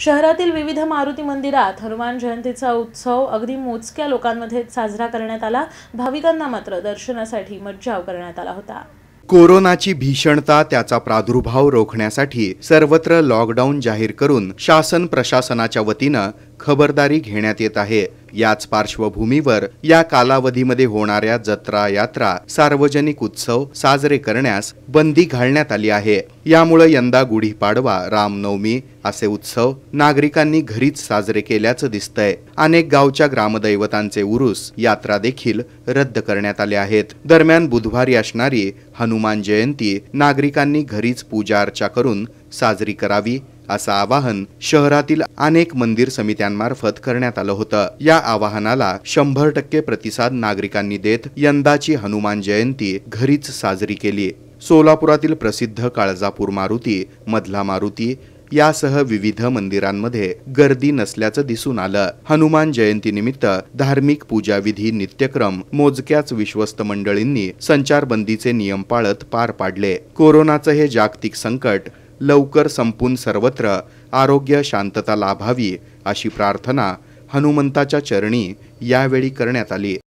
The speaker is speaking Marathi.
शहरातील विविध मारुती मंदिरात हनुमान जयंतीचा उत्सव अगदी मोजक्या लोकांमध्ये साजरा करण्यात आला भाविकांना मात्र दर्शनासाठी मज्जाव करण्यात आला होता कोरोनाची भीषणता त्याचा प्रादुर्भाव रोखण्यासाठी सर्वत्र लॉकडाऊन जाहीर करून शासन प्रशासनाच्या वतीनं खबरदारी घेण्यात येत आहे याच पार्श्वभूमीवर या कालावधीमध्ये होणाऱ्या जत्रा यात्रा सार्वजनिक उत्सव साजरे करण्यास बंदी घालण्यात आली आहे यामुळे यंदा गुढीपाडवा रामनवमी असे उत्सव नागरिकांनी घरीच साजरे केल्याचं दिसतंय अनेक गावच्या ग्रामदैवतांचे उरुस यात्रा देखील रद्द करण्यात आले आहेत दरम्यान बुधवारी असणारी हनुमान जयंती नागरिकांनी घरीच पूजा अर्चा करून साजरी करावी असं आवाहन शहरातील अनेक मंदिर समित्यांमार्फत करण्यात आलं होतं या आवाहनाला शंभर टक्के प्रतिसाद नागरिकांनी देत यंदाची हनुमान जयंती घरीच साजरी केली सोलापुरातील प्रसिद्ध काळजापूर मारुती मधला मारुती यासह विविध मंदिरांमध्ये गर्दी नसल्याचं दिसून आलं हनुमान जयंतीनिमित्त धार्मिक पूजाविधी नित्यक्रम मोजक्याच विश्वस्त मंडळींनी संचारबंदीचे नियम पाळत पार पाडले कोरोनाचं हे जागतिक संकट लवकर संपून सर्वत्र आरोग्य शांतता लाभावी अशी प्रार्थना हनुमंताच्या चरणी यावेळी करण्यात आली